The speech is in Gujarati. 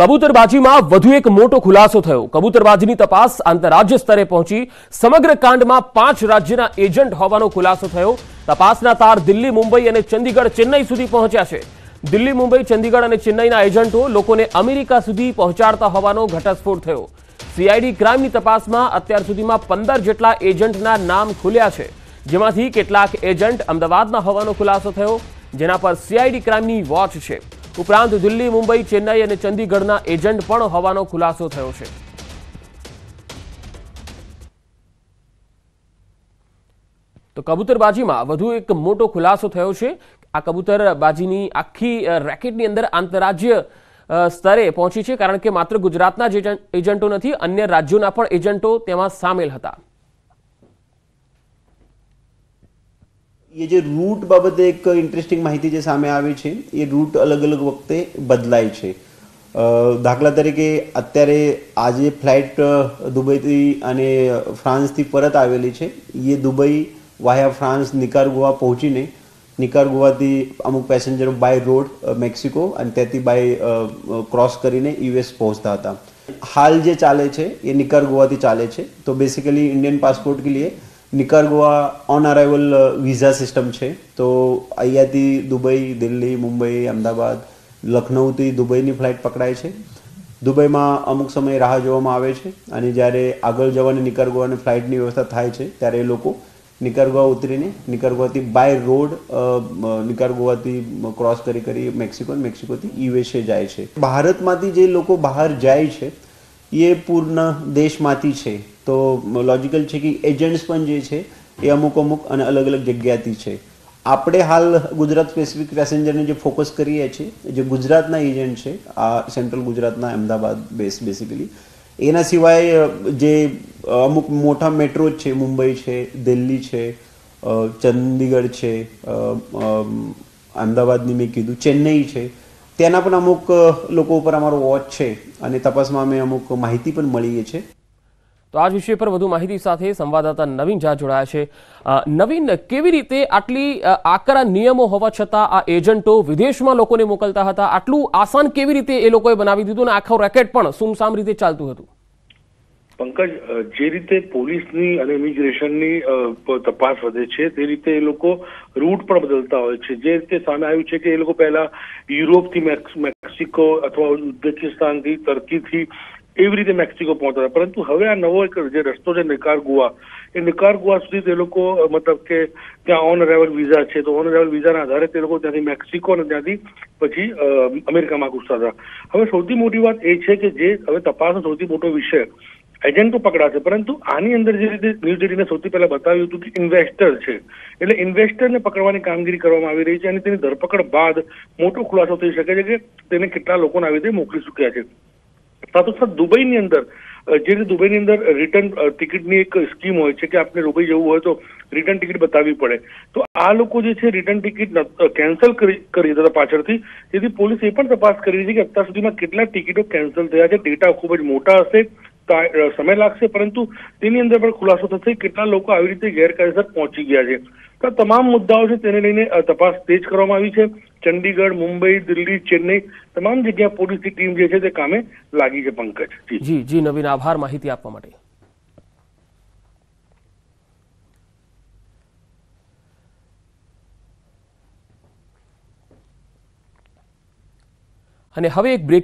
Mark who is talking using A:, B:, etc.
A: કબૂતરબાજીમાં વધુ એક મોટો ખુલાસો થયો કબૂતરબાજીની તપાસ આંતરરાજ્ય સ્તરે પહોંચી સમગ્ર કાંડમાં પાંચ રાજ્યના એજન્ટ હોવાનો ખુલાસો થયો તપાસના તાર દિલ્હી મુંબઈ અને ચંદીગઢ ચેન્નઈ સુધી પહોંચ્યા છે દિલ્હી મુંબઈ ચંદીગઢ અને ચેન્નઈના એજન્ટો લોકોને અમેરિકા સુધી પહોંચાડતા હોવાનો ઘટસ્ફોટ થયો સીઆઈડી ક્રાઇમની તપાસમાં અત્યાર સુધીમાં પંદર જેટલા એજન્ટના નામ ખુલ્યા છે જેમાંથી કેટલાક એજન્ટ અમદાવાદના હોવાનો ખુલાસો થયો જેના પર સીઆઈડી ક્રાઇમની વોચ છે ઉપરાંત દિલ્હી મુંબઈ ચેન્નઈ અને ચંદીગઢના એજન્ટ પણ હોવાનો ખુલાસો થયો છે તો કબૂતરબાજીમાં વધુ એક મોટો ખુલાસો થયો છે આ કબૂતરબાજીની આખી રેકેટની અંદર આંતરરાજ્ય સ્તરે પહોંચી છે કારણ કે માત્ર ગુજરાતના જ એજન્ટો નથી અન્ય રાજ્યોના પણ એજન્ટો તેમાં સામેલ હતા
B: એ જે રૂટ બાબતે એક ઇન્ટરેસ્ટિંગ માહિતી જે સામે આવી છે એ રૂટ અલગ અલગ વખતે બદલાય છે દાખલા તરીકે અત્યારે આજે ફ્લાઇટ દુબઈથી અને ફ્રાન્સથી પરત આવેલી છે એ Dubai via France Nicaragua પહોંચીને નિકાર ગોવાથી અમુક પેસેન્જરો બાય રોડ મેક્સિકો અને ત્યાંથી બાય ક્રોસ કરીને યુએસ પહોંચતા હતા હાલ જે ચાલે છે એ નિકાર ગોવાથી ચાલે છે તો બેસિકલી ઇન્ડિયન પાસપોર્ટ કે લીએ Nicaragua on arrival visa system છે તો અહીંયાથી દુબઈ દિલ્હી મુંબઈ અમદાવાદ લખનૌથી દુબઈની ફ્લાઇટ પકડાય છે દુબઈમાં અમુક સમય રાહ જોવામાં આવે છે અને જ્યારે આગળ જવાની નિકારગોવાની ફ્લાઇટની વ્યવસ્થા થાય છે ત્યારે એ લોકો નિકારગોવા ઉતરીને નિકારગોવાથી બાય રોડ નિકારગોવાથી ક્રોસ કરી કરી મેક્સિકો મેક્સિકોથી યુએસએ જાય છે ભારતમાંથી જે લોકો બહાર જાય છે એ પૂર્ણ દેશમાંથી છે તો લોજિકલ છે કે એજન્ટ્સ પણ જે છે એ અમુક અમુક અને અલગ અલગ જગ્યાથી છે આપણે હાલ ગુજરાત સ્પેસિફિક પેસેન્જરને જે ફોકસ કરીએ છીએ જે ગુજરાતના એજન્ટ છે આ સેન્ટ્રલ ગુજરાતના અમદાવાદ બેસ બેસિકલી એના સિવાય જે અમુક મોટા મેટ્રો છે મુંબઈ છે દિલ્હી છે ચંદીગઢ છે અમદાવાદની મેં કીધું ચેન્નઈ છે તેના પણ અમુક લોકો ઉપર અમારો વોચ છે અને તપાસમાં અમે અમુક માહિતી પણ મળીએ છીએ
A: તો આ જ વિષય પર વધુ માહિતી સાથે સંવાદદાતા નવીન ઝા જોડાયા છે નવીન કેવી રીતે આટલી આકરા નિયમો હોવા છતાં આ એજન્ટો વિદેશમાં લોકોને મોકલતા હતા આટલું આસાન કેવી રીતે એ લોકોએ બનાવી દીધું અને આખો રેકેટ પણ સુમસામ રીતે ચાલતું હતું
C: પંકજ જે રીતે પોલીસની અને ઇમિગ્રેશનની તપાસ વધે છે તે રીતે એ લોકો રૂટ પણ બદલતા હોય છે જે રીતે સામે આવ્યું છે કે એ લોકો પહેલા યુરોપથી મેક્સિકો અથવા ઉઝબેકિસ્તાનથી ટર્કીથી એવી રીતે મેક્સિકો પહોંચતા પરંતુ હવે આ નવો એક જે રસ્તો છે નિકાર ગુવા એ નિકાર ગુવા સુધી તે લોકો મતલબ કે ત્યાં ઓન અરાઇવલ વિઝા છે તો ઓન અરાઇવલ વિઝાના આધારે તે લોકો ત્યાંથી મેક્સિકો અને ત્યાંથી પછી અમેરિકામાં ઘૂસતા હતા હવે સૌથી મોટી વાત એ છે કે જે હવે તપાસનો સૌથી મોટો વિષય એજન્ટો પકડાશે પરંતુ આની અંદર જે રીતે ન્યૂઝ એટીને સૌથી પહેલા બતાવ્યું હતું કે ઇન્વેસ્ટર છે એટલે ઇન્વેસ્ટરને પકડવાની કામગીરી કરવામાં આવી રહી છે અને તેની ધરપકડ બાદ મોટો ખુલાસો થઈ શકે છે કે તેને કેટલા લોકોને આવી રીતે મોકલી ચૂક્યા છે સાથોસાથ દુબઈની અંદર જે રીતે દુબઈની અંદર રિટર્ન ટિકિટની એક સ્કીમ હોય છે કે આપણે દુબઈ જવું હોય તો રિટર્ન ટિકિટ બતાવવી પડે તો આ લોકો જે છે રિટર્ન ટિકિટ કેન્સલ કરી કરી દેતા પાછળથી તેથી પોલીસ એ પણ તપાસ કરી છે કે અત્યાર સુધીમાં કેટલા ટિકિટો કેન્સલ થયા છે ડેટા ખૂબ જ મોટા હશે સમય લાગશે પરંતુ તેની અંદર પણ ખુલાસો થશે કેટલા લોકો આવી રીતે ગેરકાયદેસર પહોંચી ગયા છે તો તમામ મુદ્દાઓ છે તેને લઈને તપાસ તેજ કરવામાં આવી છે ચંડીગઢ મુંબઈ દિલ્હી ચેન્નઈ તમામ જગ્યા પોલીસની ટીમ જે છે તે કામે લાગી છે પંકજ જી જી નવીન આભાર
A: માહિતી આપવા માટે અને હવે એક બ્રેક